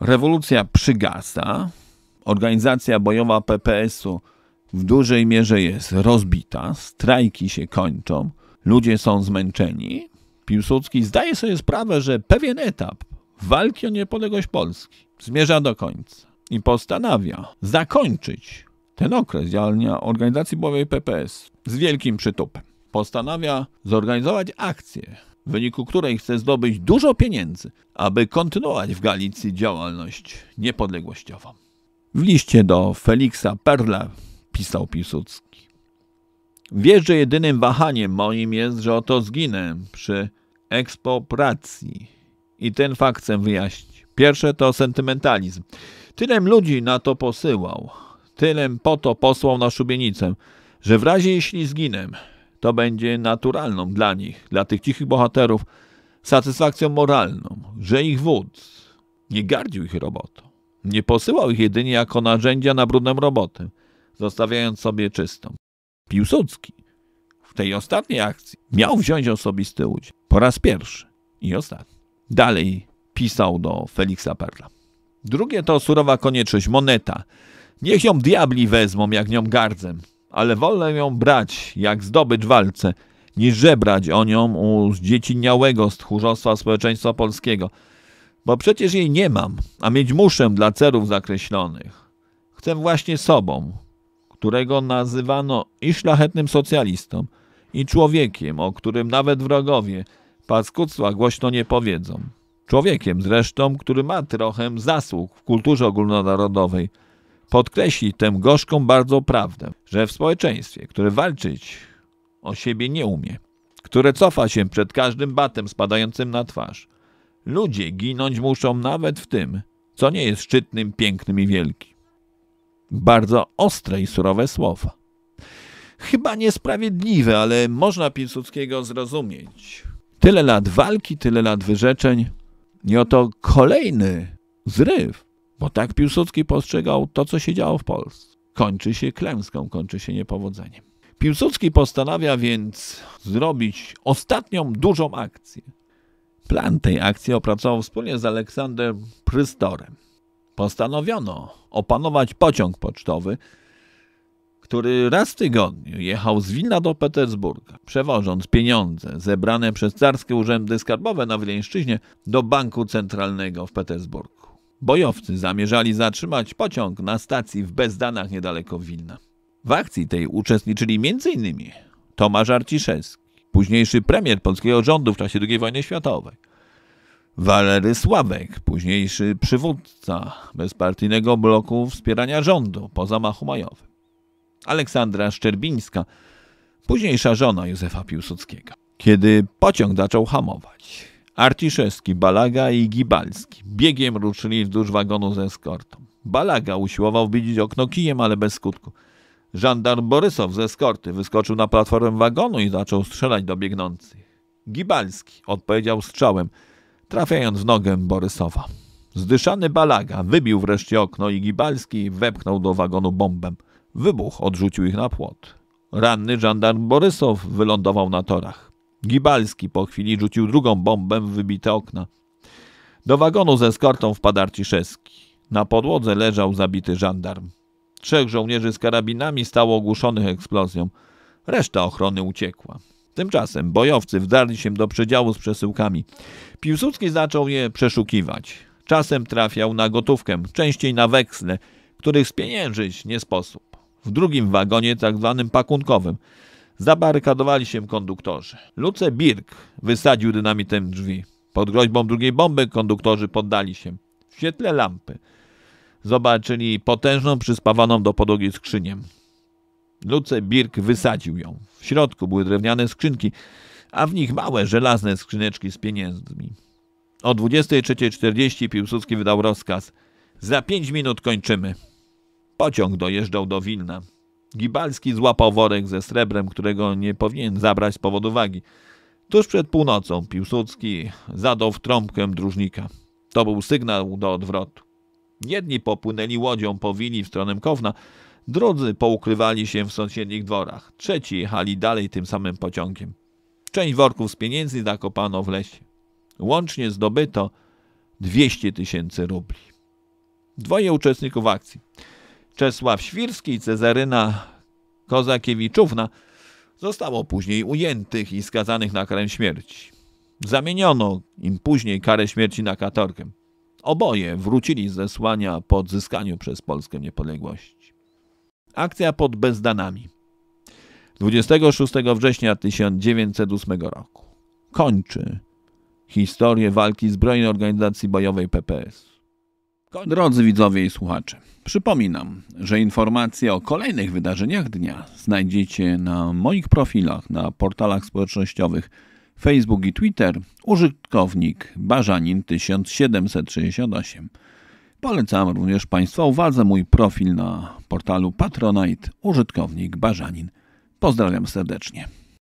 Rewolucja przygasa, organizacja bojowa PPS-u w dużej mierze jest rozbita, strajki się kończą, ludzie są zmęczeni. Piłsudski zdaje sobie sprawę, że pewien etap walki o niepodległość Polski zmierza do końca i postanawia zakończyć ten okres działania organizacji bojowej PPS z wielkim przytupem. Postanawia zorganizować akcję w wyniku której chce zdobyć dużo pieniędzy, aby kontynuować w Galicji działalność niepodległościową. W liście do Feliksa Perla pisał Piłsudski. Wiesz, że jedynym wahaniem moim jest, że oto zginę przy ekspropriacji. I ten fakt chcę wyjaśnić. Pierwsze to sentymentalizm. Tylem ludzi na to posyłał, tylem po to posłał na szubienicę, że w razie jeśli zginę, to będzie naturalną dla nich, dla tych cichych bohaterów, satysfakcją moralną, że ich wódz nie gardził ich robotą, nie posyłał ich jedynie jako narzędzia na brudną robotę, zostawiając sobie czystą. Piłsudski w tej ostatniej akcji miał wziąć osobisty udział po raz pierwszy i ostatni. Dalej pisał do Feliksa Perla. Drugie to surowa konieczność, moneta. Niech ją diabli wezmą, jak nią gardzę ale wolę ją brać, jak w walce, niż żebrać o nią u zdzieciniałego stchórzostwa społeczeństwa polskiego. Bo przecież jej nie mam, a mieć muszę dla celów zakreślonych. Chcę właśnie sobą, którego nazywano i szlachetnym socjalistą, i człowiekiem, o którym nawet wrogowie paskudztwa głośno nie powiedzą. Człowiekiem zresztą, który ma trochę zasług w kulturze ogólnonarodowej – podkreśli tę gorzką bardzo prawdę, że w społeczeństwie, które walczyć o siebie nie umie, które cofa się przed każdym batem spadającym na twarz, ludzie ginąć muszą nawet w tym, co nie jest szczytnym, pięknym i wielkim. Bardzo ostre i surowe słowa. Chyba niesprawiedliwe, ale można Piłsudskiego zrozumieć. Tyle lat walki, tyle lat wyrzeczeń i oto kolejny zryw bo tak Piłsudski postrzegał to, co się działo w Polsce. Kończy się klęską, kończy się niepowodzeniem. Piłsudski postanawia więc zrobić ostatnią dużą akcję. Plan tej akcji opracował wspólnie z Aleksandrem Prystorem. Postanowiono opanować pociąg pocztowy, który raz w tygodniu jechał z Wilna do Petersburga, przewożąc pieniądze zebrane przez carskie urzędy skarbowe na Wileńszczyźnie do Banku Centralnego w Petersburgu. Bojowcy zamierzali zatrzymać pociąg na stacji w Bezdanach niedaleko Wilna. W akcji tej uczestniczyli m.in. Tomasz Arciszewski, późniejszy premier polskiego rządu w czasie II wojny światowej, Walery Sławek, późniejszy przywódca bezpartyjnego bloku wspierania rządu po zamachu majowym, Aleksandra Szczerbińska, późniejsza żona Józefa Piłsudskiego. Kiedy pociąg zaczął hamować, Arciszewski, Balaga i Gibalski biegiem ruszyli wzdłuż wagonu z eskortą. Balaga usiłował wbić okno kijem, ale bez skutku. Żandar Borysow z eskorty wyskoczył na platformę wagonu i zaczął strzelać do biegnących. Gibalski odpowiedział strzałem, trafiając w nogę Borysowa. Zdyszany Balaga wybił wreszcie okno i Gibalski wepchnął do wagonu bombę. Wybuch odrzucił ich na płot. Ranny żandar Borysow wylądował na torach. Gibalski po chwili rzucił drugą bombę w wybite okna. Do wagonu z eskortą wpadł Arciszewski. Na podłodze leżał zabity żandarm. Trzech żołnierzy z karabinami stało ogłuszonych eksplozją. Reszta ochrony uciekła. Tymczasem bojowcy wdarli się do przedziału z przesyłkami. Piłsudski zaczął je przeszukiwać. Czasem trafiał na gotówkę, częściej na weksle, których spieniężyć nie sposób. W drugim wagonie, tak zwanym pakunkowym, Zabarykadowali się konduktorzy. Luce Birk wysadził dynamitem drzwi. Pod groźbą drugiej bomby konduktorzy poddali się. W świetle lampy zobaczyli potężną przyspawaną do podłogi skrzynię. Luce Birk wysadził ją. W środku były drewniane skrzynki, a w nich małe żelazne skrzyneczki z pieniędzmi. O 23.40 Piłsudski wydał rozkaz. Za pięć minut kończymy. Pociąg dojeżdżał do Wilna. Gibalski złapał worek ze srebrem, którego nie powinien zabrać z powodu wagi. Tuż przed północą Piłsudski zadał w trąbkę dróżnika. To był sygnał do odwrotu. Jedni popłynęli łodzią po wili w stronę Kowna, drudzy poukrywali się w sąsiednich dworach, trzeci jechali dalej tym samym pociągiem. Część worków z pieniędzy zakopano w lesie. Łącznie zdobyto 200 tysięcy rubli. Dwoje uczestników akcji – Czesław Świrski i Cezaryna Kozakiewiczówna zostało później ujętych i skazanych na karę śmierci. Zamieniono im później karę śmierci na katorkę. Oboje wrócili z zesłania po odzyskaniu przez Polskę niepodległości. Akcja pod Bezdanami. 26 września 1908 roku. Kończy historię walki zbrojnej organizacji bojowej PPS. Drodzy widzowie i słuchacze, przypominam, że informacje o kolejnych wydarzeniach dnia znajdziecie na moich profilach na portalach społecznościowych Facebook i Twitter użytkownik barzanin1768. Polecam również Państwa uwadze mój profil na portalu Patronite użytkownik barzanin. Pozdrawiam serdecznie.